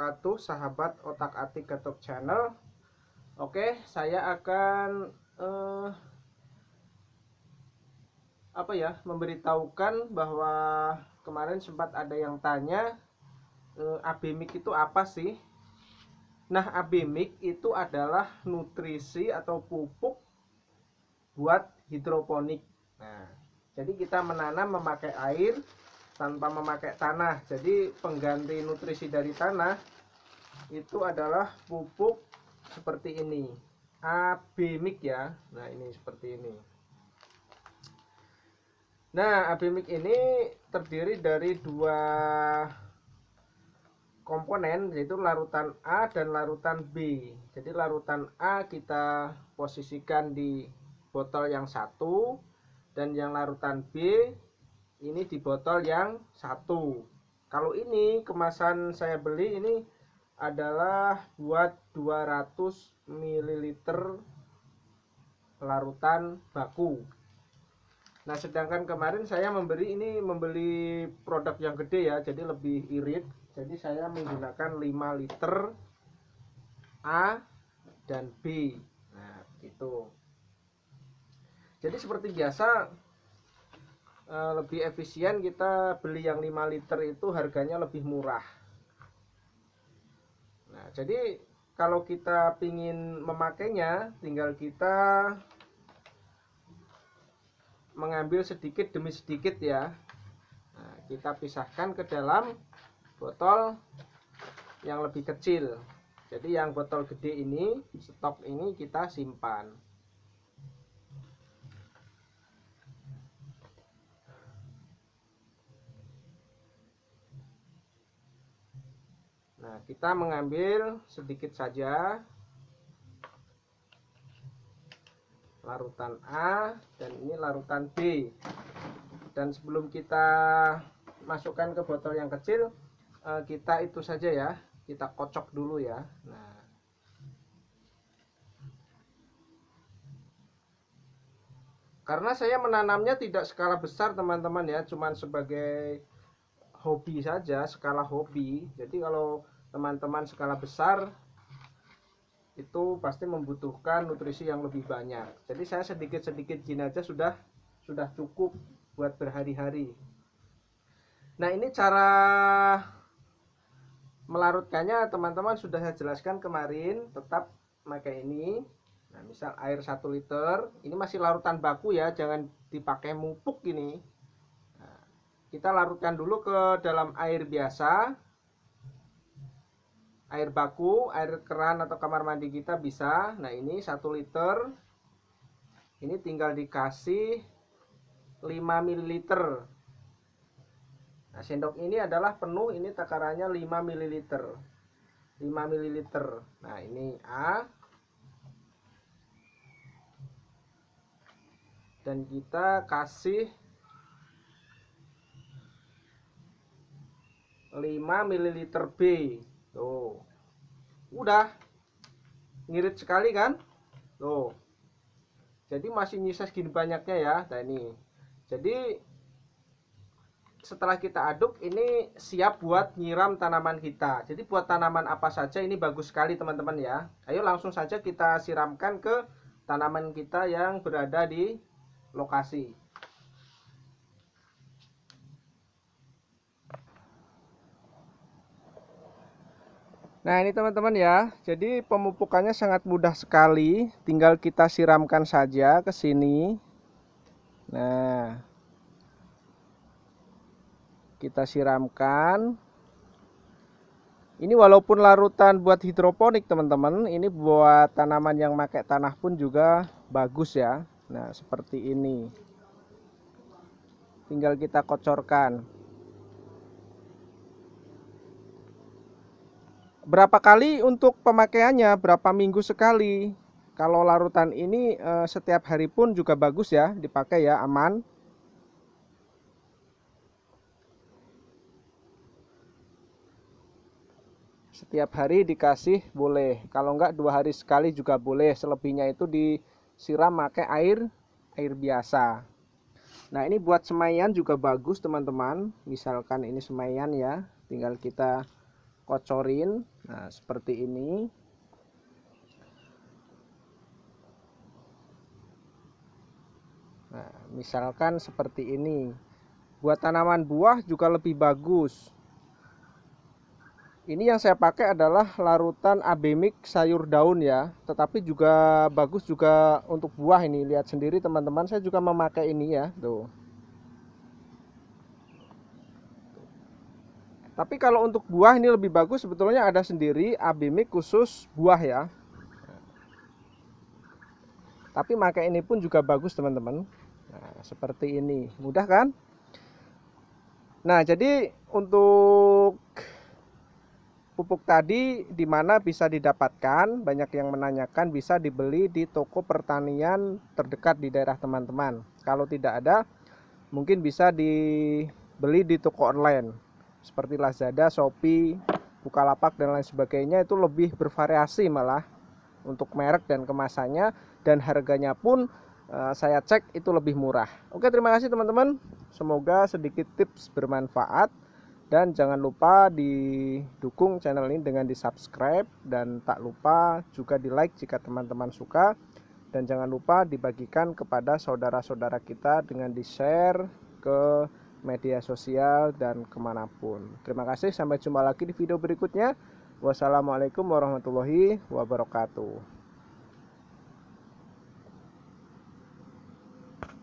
wabarakatuh sahabat otak atik ketuk channel oke saya akan eh, apa ya memberitahukan bahwa kemarin sempat ada yang tanya eh, abemik itu apa sih nah abemik itu adalah nutrisi atau pupuk buat hidroponik nah jadi kita menanam memakai air tanpa memakai tanah. Jadi pengganti nutrisi dari tanah itu adalah pupuk seperti ini. abimik ya. Nah, ini seperti ini. Nah, abimik ini terdiri dari dua komponen yaitu larutan A dan larutan B. Jadi larutan A kita posisikan di botol yang satu dan yang larutan B ini di botol yang satu kalau ini kemasan saya beli ini adalah buat 200 ml larutan baku nah sedangkan kemarin saya memberi ini membeli produk yang gede ya jadi lebih irit jadi saya menggunakan 5 liter A dan B nah begitu jadi seperti biasa Eh, lebih efisien kita beli yang 5 liter itu harganya lebih murah nah jadi kalau kita ingin memakainya tinggal kita mengambil sedikit demi sedikit ya nah, kita pisahkan ke dalam botol yang lebih kecil jadi yang botol gede ini stok ini kita simpan kita mengambil sedikit saja larutan A dan ini larutan B. Dan sebelum kita masukkan ke botol yang kecil, eh, kita itu saja ya, kita kocok dulu ya. Nah, karena saya menanamnya tidak skala besar teman-teman ya cuman sebagai hobi saja skala hobi jadi kalau teman-teman skala besar itu pasti membutuhkan nutrisi yang lebih banyak. Jadi saya sedikit-sedikit gini aja sudah sudah cukup buat berhari-hari. Nah, ini cara melarutkannya teman-teman sudah saya jelaskan kemarin tetap pakai ini nah misal air 1 liter ini masih larutan baku ya jangan dipakai mupuk ini nah, kita larutkan dulu ke dalam air biasa air baku, air keran atau kamar mandi kita bisa. Nah, ini satu liter. Ini tinggal dikasih 5 ml. Nah, sendok ini adalah penuh, ini takarannya 5 ml. 5 ml. Nah, ini A. Dan kita kasih 5 ml B tuh udah ngirit sekali kan tuh jadi masih nyisa segini banyaknya ya nah ini jadi setelah kita aduk ini siap buat nyiram tanaman kita jadi buat tanaman apa saja ini bagus sekali teman-teman ya ayo langsung saja kita siramkan ke tanaman kita yang berada di lokasi Nah ini teman-teman ya, jadi pemupukannya sangat mudah sekali, tinggal kita siramkan saja ke sini. Nah, kita siramkan. Ini walaupun larutan buat hidroponik teman-teman, ini buat tanaman yang pakai tanah pun juga bagus ya. Nah seperti ini, tinggal kita kocorkan. berapa kali untuk pemakaiannya berapa minggu sekali kalau larutan ini eh, setiap hari pun juga bagus ya dipakai ya aman setiap hari dikasih boleh kalau enggak dua hari sekali juga boleh selebihnya itu disiram pakai air air biasa nah ini buat semaian juga bagus teman-teman misalkan ini semaian ya tinggal kita kocorin nah seperti ini nah misalkan seperti ini buat tanaman buah juga lebih bagus ini yang saya pakai adalah larutan abemik sayur daun ya tetapi juga bagus juga untuk buah ini lihat sendiri teman-teman saya juga memakai ini ya tuh Tapi kalau untuk buah ini lebih bagus sebetulnya ada sendiri abimik khusus buah ya. Tapi maka ini pun juga bagus teman-teman. Nah, seperti ini. Mudah kan? Nah, jadi untuk pupuk tadi di mana bisa didapatkan? Banyak yang menanyakan bisa dibeli di toko pertanian terdekat di daerah teman-teman. Kalau tidak ada, mungkin bisa dibeli di toko online seperti Lazada, Shopee, Bukalapak dan lain sebagainya itu lebih bervariasi malah untuk merek dan kemasannya dan harganya pun eh, saya cek itu lebih murah. Oke, terima kasih teman-teman. Semoga sedikit tips bermanfaat dan jangan lupa didukung channel ini dengan di-subscribe dan tak lupa juga di-like jika teman-teman suka dan jangan lupa dibagikan kepada saudara-saudara kita dengan di-share ke media sosial, dan kemanapun. Terima kasih, sampai jumpa lagi di video berikutnya. Wassalamualaikum warahmatullahi wabarakatuh.